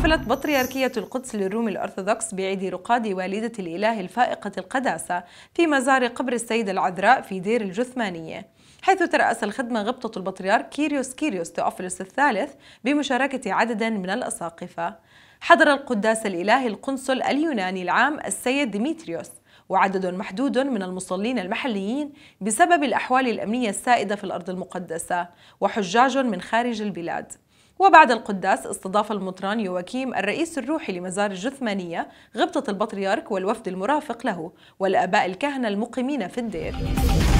احتفلت بطريركية القدس للروم الأرثوذكس بعيد رقاد والدة الإله الفائقة القداسة في مزار قبر السيدة العذراء في دير الجثمانية حيث ترأس الخدمة غبطة البطريرك كيريوس كيريوس تؤفلس الثالث بمشاركة عدد من الأساقفة حضر القداس الإلهي القنصل اليوناني العام السيد ديمتريوس وعدد محدود من المصلين المحليين بسبب الأحوال الأمنية السائدة في الأرض المقدسة وحجاج من خارج البلاد وبعد القداس استضاف المطران يواكيم الرئيس الروحي لمزار الجثمانية غبطة البطريرك والوفد المرافق له والآباء الكهنة المقيمين في الدير